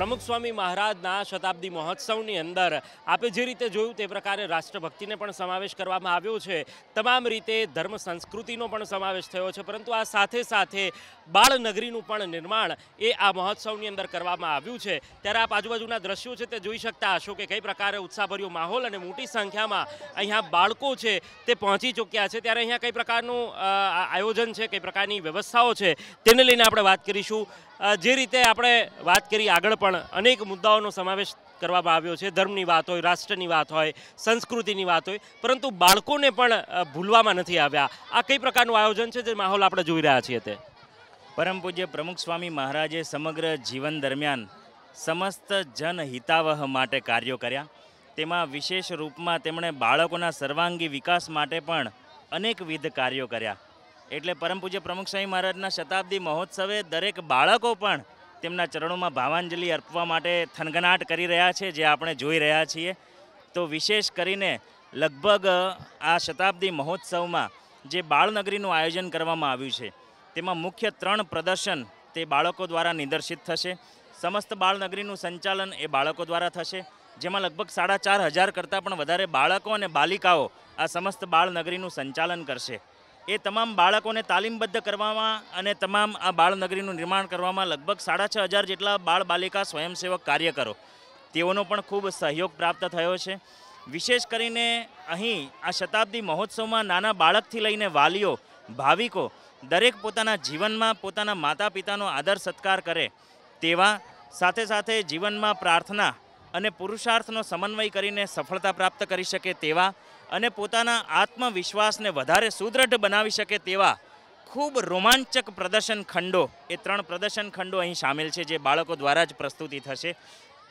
પ્રમુખ સ્વામી મહારાજના શતાબ્દી મહોત્સવની અંદર આપે જે રીતે જોયું તે પ્રકારે રાષ્ટ્રભક્તિને પણ સમાવેશ કરવામાં આવ્યો છે તમામ રીતે ધર્મ સંસ્કૃતિનો પણ સમાવેશ થયો છે પરંતુ આ સાથે સાથે બાળનગરીનું પણ નિર્માણ એ આ મહોત્સવની અંદર કરવામાં આવ્યું છે ત્યારે આપ આજુબાજુના દ્રશ્યો છે તે જોઈ શકતા હશો કે કઈ પ્રકારે ઉત્સાહભર્યો માહોલ અને મોટી સંખ્યામાં અહીંયા બાળકો છે તે પહોંચી ચૂક્યા છે ત્યારે અહીંયા કઈ પ્રકારનું આયોજન છે કઈ પ્રકારની વ્યવસ્થાઓ છે તેને લઈને આપણે વાત કરીશું જે રીતે આપણે વાત કરી આગળ પણ અનેક મુદ્દાઓનો સમાવેશ કરવામાં આવ્યો છે ધર્મની વાત હોય રાષ્ટ્રની વાત હોય સંસ્કૃતિની વાત હોય પરંતુ બાળકોને પણ ભૂલવામાં નથી આવ્યા આ કઈ પ્રકારનું આયોજન છે જે માહોલ આપણે જોઈ રહ્યા છીએ તે પરમ પૂજ્ય પ્રમુખ સ્વામી મહારાજે સમગ્ર જીવન દરમિયાન સમસ્ત જનહિતાવહ માટે કાર્યો કર્યા તેમાં વિશેષ રૂપમાં તેમણે બાળકોના સર્વાંગી વિકાસ માટે પણ અનેકવિધ કાર્યો કર્યા એટલે પરમ પૂજ્ય પ્રમુખ સ્વામી મહારાજના શતાબ્દી મહોત્સવે દરેક બાળકો પણ તેમના ચરણોમાં ભાવાંજલિ અર્પવા માટે થનગનાટ કરી રહ્યા છે જે આપણે જોઈ રહ્યા છીએ તો વિશેષ કરીને લગભગ આ શતાબ્દી મહોત્સવમાં જે બાળનગરીનું આયોજન કરવામાં આવ્યું છે તેમાં મુખ્ય ત્રણ પ્રદર્શન તે બાળકો દ્વારા નિદર્શિત થશે સમસ્ત બાળનગરીનું સંચાલન એ બાળકો દ્વારા થશે જેમાં લગભગ સાડા ચાર હજાર કરતાં પણ વધારે બાળકો અને બાલિકાઓ આ સમસ્ત બાળનગરીનું સંચાલન કરશે એ તમામ બાળકોને તાલીમબદ્ધ કરવામાં અને તમામ આ બાળનગરીનું નિર્માણ કરવામાં લગભગ સાડા છ હજાર જેટલા બાળ બાલિકા સ્વયંસેવક કાર્યકરો તેઓનો પણ ખૂબ સહયોગ પ્રાપ્ત થયો છે વિશેષ કરીને અહીં આ શતાબ્દી મહોત્સવમાં નાના બાળકથી લઈને વાલીઓ ભાવિકો દરેક પોતાના જીવનમાં પોતાના માતા પિતાનો આદર સત્કાર કરે તેવા સાથે સાથે જીવનમાં પ્રાર્થના અને પુરુષાર્થનો સમન્વય કરીને સફળતા પ્રાપ્ત કરી શકે તેવા અને પોતાના આત્મવિશ્વાસને વધારે સુદ્રઢ બનાવી શકે તેવા ખૂબ રોમાંચક પ્રદર્શન ખંડો એ ત્રણ પ્રદર્શન ખંડો અહીં સામેલ છે જે બાળકો દ્વારા જ પ્રસ્તુતિ થશે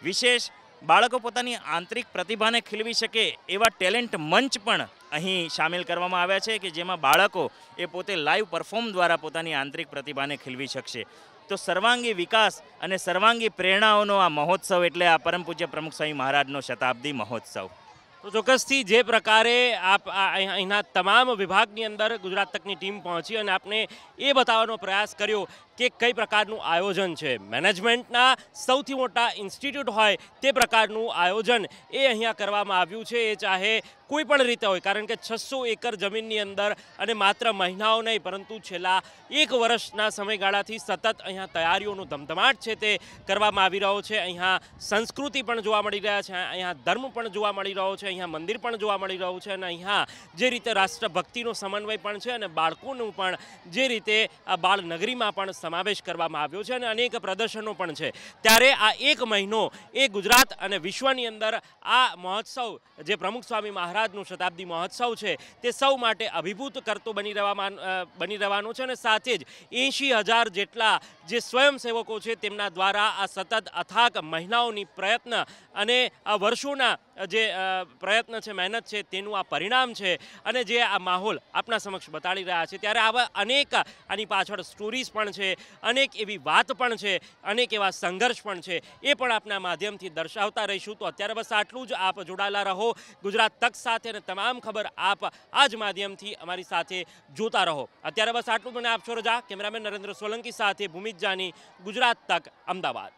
વિશેષ બાળકો પોતાની આંતરિક પ્રતિભાને ખીલવી શકે એવા ટેલેન્ટ મંચ પણ અહીં સામેલ કરવામાં આવ્યા છે કે જેમાં બાળકો એ પોતે લાઈવ પરફોર્મ દ્વારા પોતાની આંતરિક પ્રતિભાને ખીલવી શકશે તો સર્વાંગી વિકાસ અને સર્વાંગી પ્રેરણાઓનો આ મહોત્સવ એટલે આ પરમ પૂજ્ય પ્રમુખ સ્વામી મહારાજનો શતાબ્દી મહોત્સવ તો ચોક્કસથી જે પ્રકારે આપ અહીંના તમામ વિભાગની અંદર ગુજરાત તકની ટીમ પહોંચી અને આપને એ બતાવવાનો પ્રયાસ કર્યો કે કઈ પ્રકારનું આયોજન છે મેનેજમેન્ટના સૌથી મોટા ઇન્સ્ટિટ્યૂટ હોય તે પ્રકારનું આયોજન એ અહીંયા કરવામાં આવ્યું છે એ ચાહે કોઈ પણ રીતે હોય કારણ કે છસો એકર જમીનની અંદર અને માત્ર મહિનાઓ નહીં પરંતુ છેલ્લા એક વર્ષના સમયગાળાથી સતત અહીંયા તૈયારીઓનો ધમધમાટ છે તે કરવામાં આવી રહ્યો છે અહીંયા સંસ્કૃતિ પણ જોવા મળી રહ્યા છે અહીંયા ધર્મ પણ જોવા મળી રહ્યો છે અહીંયા મંદિર પણ જોવા મળી રહ્યું છે અને અહીંયા જે રીતે રાષ્ટ્રભક્તિનો સમન્વય પણ છે અને બાળકોનું પણ જે રીતે આ બાળનગરીમાં પણ સમાવેશ કરવામાં આવ્યો છે અને અનેક પ્રદર્શનો પણ છે ત્યારે આ એક મહિનો એ ગુજરાત અને વિશ્વની અંદર આ મહોત્સવ જે પ્રમુખ સ્વામી મહારાજનું શતાબ્દી મહોત્સવ છે તે સૌ માટે અભિભૂત કરતો બની રહેવામાં બની રહેવાનો છે અને સાથે જ એંશી હજાર જેટલા જે સ્વયંસેવકો છે તેમના દ્વારા આ સતત અથાક મહિનાઓની પ્રયત્ન અને આ વર્ષોના જે પ્રયત્ન છે મહેનત છે તેનું આ પરિણામ છે અને જે આ માહોલ આપણા સમક્ષ બતાડી રહ્યા છે ત્યારે આવા અનેક આની પાછળ સ્ટોરીઝ પણ છે અનેક એવી વાત પણ છે અનેક એવા સંઘર્ષ પણ છે એ પણ આપના માધ્યમથી દર્શાવતા રહીશું તો અત્યારે બસ આટલું જ આપ જોડાયેલા રહો ગુજરાત તક સાથે અને તમામ ખબર આપ આ જ માધ્યમથી અમારી સાથે જોતા રહો અત્યારે બસ આટલું મને આપશો રજા કેમેરામેન નરેન્દ્ર સોલંકી સાથે ભૂમિત જાની ગુજરાત તક અમદાવાદ